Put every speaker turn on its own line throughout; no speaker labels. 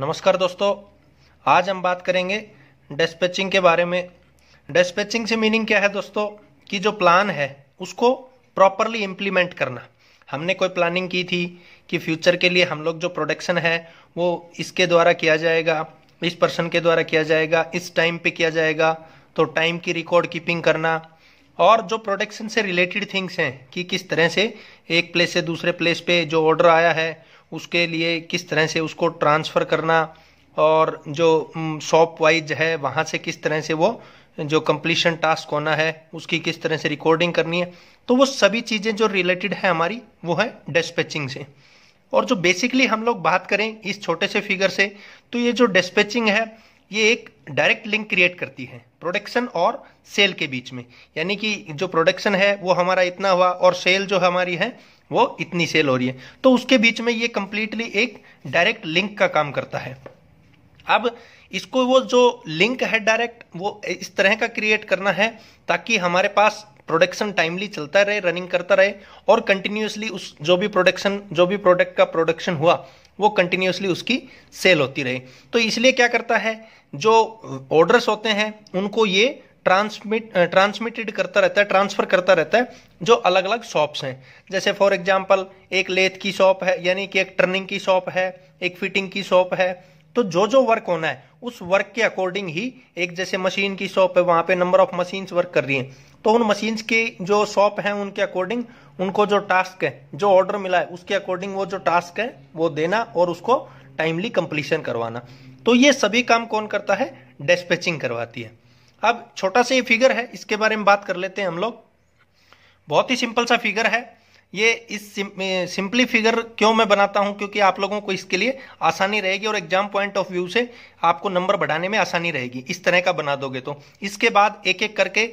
नमस्कार दोस्तों आज हम बात करेंगे डिस्पैचिंग के बारे में डिस्पैचिंग से मीनिंग क्या है दोस्तों कि जो प्लान है उसको प्रॉपरली इम्प्लीमेंट करना हमने कोई प्लानिंग की थी कि फ्यूचर के लिए हम लोग जो प्रोडक्शन है वो इसके द्वारा किया जाएगा इस पर्सन के द्वारा किया जाएगा इस टाइम पे किया जाएगा तो टाइम की रिकॉर्ड कीपिंग करना और जो प्रोडक्शन से रिलेटेड थिंग्स हैं कि किस तरह से एक प्लेस से दूसरे प्लेस पे जो ऑर्डर आया है उसके लिए किस तरह से उसको ट्रांसफ़र करना और जो शॉप वाइज है वहाँ से किस तरह से वो जो कंप्लीशन टास्क होना है उसकी किस तरह से रिकॉर्डिंग करनी है तो वो सभी चीज़ें जो रिलेटेड है हमारी वो है डिस्पैचिंग से और जो बेसिकली हम लोग बात करें इस छोटे से फिगर से तो ये जो डिस्पैचिंग है ये एक डायरेक्ट लिंक क्रिएट करती है प्रोडक्शन और सेल के बीच में यानी कि जो प्रोडक्शन है वो हमारा इतना हुआ और सेल जो हमारी है वो इतनी सेल हो रही है तो उसके बीच में ये कंप्लीटली एक डायरेक्ट लिंक का काम करता है अब इसको वो जो लिंक है डायरेक्ट वो इस तरह का क्रिएट करना है ताकि हमारे पास प्रोडक्शन टाइमली चलता रहे रनिंग करता रहे और कंटिन्यूसली उस जो भी प्रोडक्शन जो भी प्रोडक्ट का प्रोडक्शन हुआ वो कंटिन्यूसली उसकी सेल होती रहे तो इसलिए क्या करता है जो ऑर्डर्स होते हैं उनको ये ट्रांसमिट ट्रांसमिटेड uh, करता रहता है ट्रांसफ़र करता रहता है जो अलग अलग शॉप्स हैं जैसे फॉर एग्जांपल एक लेथ की शॉप है यानी कि एक टर्निंग की शॉप है एक फिटिंग की शॉप है तो जो जो वर्क होना है उस वर्क के अकॉर्डिंग ही एक जैसे मशीन की शॉप है वहां पे नंबर ऑफ मशीन वर्क कर रही है तो उन मशीन की जो शॉप है उनके अकॉर्डिंग उनको जो टास्क है जो ऑर्डर मिला है उसके अकॉर्डिंग वो जो टास्क है वो देना और उसको टाइमली कंप्लीशन करवाना तो ये सभी काम कौन करता है डेस्पैचिंग करवाती है अब छोटा सा ये फिगर है इसके बारे में बात कर लेते हैं हम लोग बहुत ही सिंपल सा फिगर है ये इस सिंपली फिगर क्यों मैं बनाता हूं क्योंकि आप लोगों को इसके लिए आसानी रहेगी और एग्जाम पॉइंट ऑफ व्यू से आपको नंबर बढ़ाने में आसानी रहेगी इस तरह का बना दोगे तो इसके बाद एक एक करके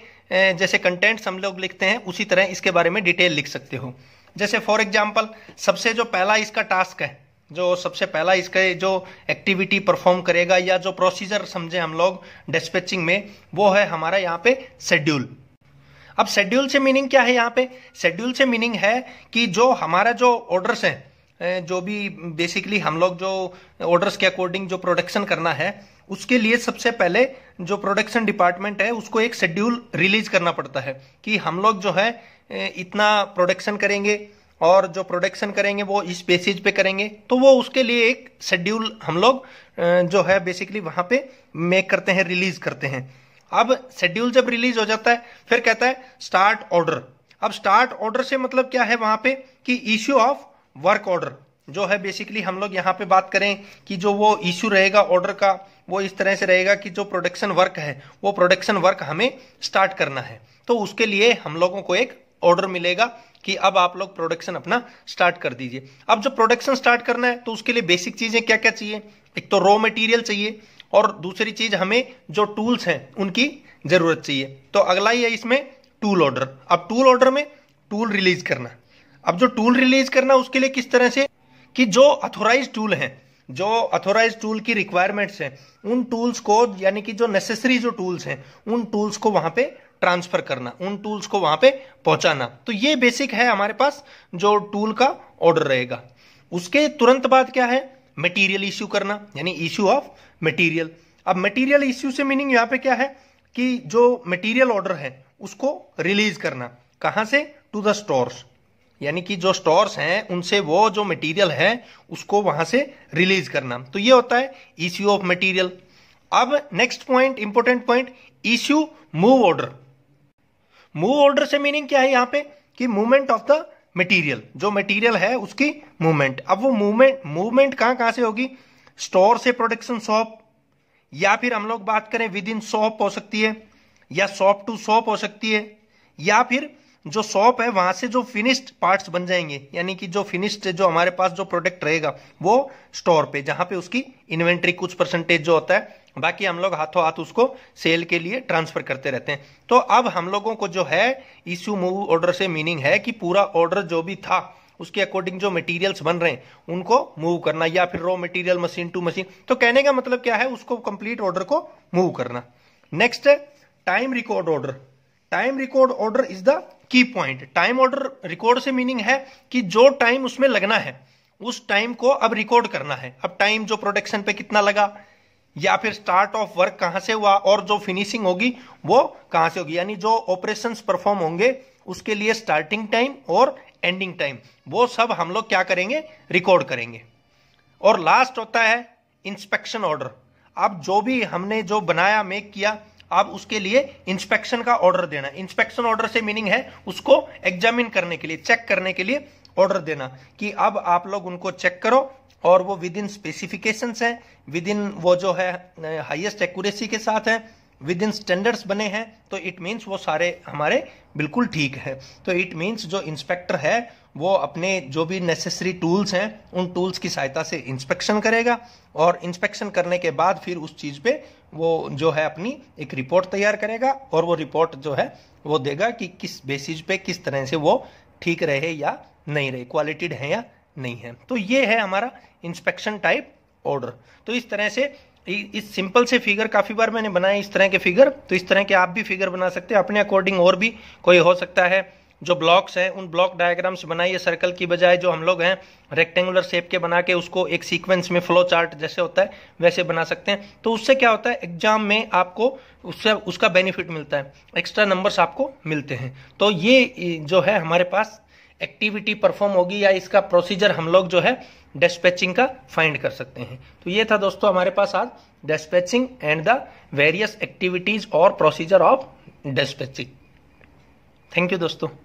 जैसे कंटेंट्स हम लोग लिखते हैं उसी तरह इसके बारे में डिटेल लिख सकते हो जैसे फॉर एग्जाम्पल सबसे जो पहला इसका टास्क है जो सबसे पहला इसके जो एक्टिविटी परफॉर्म करेगा या जो प्रोसीजर समझे हम लोग डिस्पैचिंग में वो है हमारा यहाँ पे शेड्यूल अब शेड्यूल से मीनिंग क्या है यहाँ पे शेड्यूल से मीनिंग है कि जो हमारा जो ऑर्डर्स हैं जो भी बेसिकली हम लोग जो ऑर्डर्स के अकॉर्डिंग जो प्रोडक्शन करना है उसके लिए सबसे पहले जो प्रोडक्शन डिपार्टमेंट है उसको एक शेड्यूल रिलीज करना पड़ता है कि हम लोग जो है इतना प्रोडक्शन करेंगे और जो प्रोडक्शन करेंगे वो इस बेसिस पे करेंगे तो वो उसके लिए एक शेड्यूल हम लोग जो है बेसिकली वहाँ पे मेक करते हैं रिलीज करते हैं अब शेड्यूल जब रिलीज हो जाता है फिर कहता है स्टार्ट ऑर्डर अब स्टार्ट ऑर्डर से मतलब क्या है वहां पे कि इश्यू ऑफ वर्क ऑर्डर जो है बेसिकली हम लोग यहाँ पे बात करें कि जो वो इश्यू रहेगा ऑर्डर का वो इस तरह से रहेगा कि जो प्रोडक्शन वर्क है वो प्रोडक्शन वर्क हमें स्टार्ट करना है तो उसके लिए हम लोगों को एक ऑर्डर मिलेगा कि अब आप लोग प्रोडक्शन अपना स्टार्ट कर दीजिए अब जो प्रोडक्शन स्टार्ट करना है तो उसके लिए बेसिक चीजें क्या क्या चाहिए एक तो रॉ मटेरियल चाहिए और दूसरी चीज हमें जो टूल्स हैं उनकी जरूरत चाहिए तो अगला ही है इसमें टूल ऑर्डर अब टूल ऑर्डर में टूल रिलीज करना अब जो टूल रिलीज करना उसके लिए किस तरह से कि जो अथोराइज टूल है जो अथोराइज टूल की रिक्वायरमेंट्स हैं उन टूल्स को यानी कि जो नेसेसरी जो टूल्स हैं उन टूल्स को वहां पे ट्रांसफर करना उन टूल्स को वहां पे पहुंचाना तो ये बेसिक है हमारे पास जो टूल का ऑर्डर रहेगा उसके तुरंत बाद क्या है मटेरियल इश्यू करना यानी इश्यू ऑफ मटेरियल अब मटेरियल इश्यू से मीनिंग यहां पे क्या है कि जो मटेरियल ऑर्डर है उसको रिलीज करना कहां से टू द स्टोर्स यानी कि जो स्टोर्स हैं उनसे वो जो मटेरियल है उसको वहां से रिलीज करना तो ये होता है इश्यू ऑफ मटेरियल अब next point important point issue move order move order से मीनिंग क्या है यहाँ पे कि मूवमेंट ऑफ द मटेरियल जो मटेरियल है उसकी मूवमेंट अब वो मूवमेंट मूवमेंट कहां कहां से होगी स्टोर से प्रोडक्शन शॉप या फिर हम लोग बात करें विद इन शॉप हो सकती है या शॉप टू शॉप हो सकती है या फिर जो शॉप है वहां से जो फिनिश्ड पार्ट्स बन जाएंगे यानी कि जो फिनिश्ड जो हमारे पास जो प्रोडक्ट रहेगा वो स्टोर पे जहां पे उसकी इन्वेंट्री कुछ परसेंटेज जो होता है बाकी हम लोग हाथों हाथ उसको सेल के लिए ट्रांसफर करते रहते हैं तो अब हम लोगों को जो है इश्यू मूव ऑर्डर से मीनिंग है कि पूरा ऑर्डर जो भी था उसके अकॉर्डिंग जो मटेरियल्स बन रहे हैं उनको मूव करना या फिर raw material machine to machine तो कहने का मतलब क्या है उसको कंप्लीट ऑर्डर को मूव करना next time record order time record order is the key point time order record से मीनिंग है कि जो टाइम उसमें लगना है उस टाइम को अब रिकॉर्ड करना है अब टाइम जो प्रोडक्शन पे कितना लगा या फिर स्टार्ट ऑफ वर्क कहां से हुआ और जो फिनिशिंग होगी वो कहां से होगी यानी जो ऑपरेशंस परफॉर्म होंगे उसके लिए स्टार्टिंग टाइम और एंडिंग टाइम वो सब हम लोग क्या करेंगे रिकॉर्ड करेंगे और लास्ट होता है इंस्पेक्शन ऑर्डर आप जो भी हमने जो बनाया मेक किया आप उसके लिए इंस्पेक्शन का ऑर्डर देना इंस्पेक्शन ऑर्डर से मीनिंग है उसको एग्जामिन करने के लिए चेक करने के लिए ऑर्डर देना कि अब आप लोग उनको चेक करो और वो विद इन स्पेसिफिकेशन है विद इन वो जो है हाइएस्ट एक्यूरेसी के साथ है विद इन स्टैंडर्ड्स बने हैं तो इट मीन्स वो सारे हमारे बिल्कुल ठीक है तो इट मीन्स जो इंस्पेक्टर है वो अपने जो भी नेसेसरी टूल्स हैं उन टूल्स की सहायता से इंस्पेक्शन करेगा और इंस्पेक्शन करने के बाद फिर उस चीज़ पे वो जो है अपनी एक रिपोर्ट तैयार करेगा और वो रिपोर्ट जो है वो देगा कि किस बेसिस पे किस तरह से वो ठीक रहे या नहीं रहे क्वालिटीड है या नहीं है तो ये है हमारा इंस्पेक्शन टाइप ऑर्डर तो इस तरह से इस सिंपल से फिगर काफी बार मैंने बनाए इस तरह के फिगर तो इस तरह के आप भी फिगर बना सकते हैं अपने अकॉर्डिंग और भी कोई हो सकता है जो ब्लॉक्स हैं उन ब्लॉक डायग्राम्स बनाइए सर्कल की बजाय जो हम लोग हैं रेक्टेंगुलर शेप के बना के उसको एक सीक्वेंस में फ्लो चार्ट जैसे होता है वैसे बना सकते हैं तो उससे क्या होता है एग्जाम में आपको उससे उसका बेनिफिट मिलता है एक्स्ट्रा नंबर्स आपको मिलते हैं तो ये जो है हमारे पास एक्टिविटी परफॉर्म होगी या इसका प्रोसीजर हम लोग जो है डिस्पैचिंग का फाइंड कर सकते हैं तो ये था दोस्तों हमारे पास आज dispatching and the various activities और procedure of dispatching thank you दोस्तों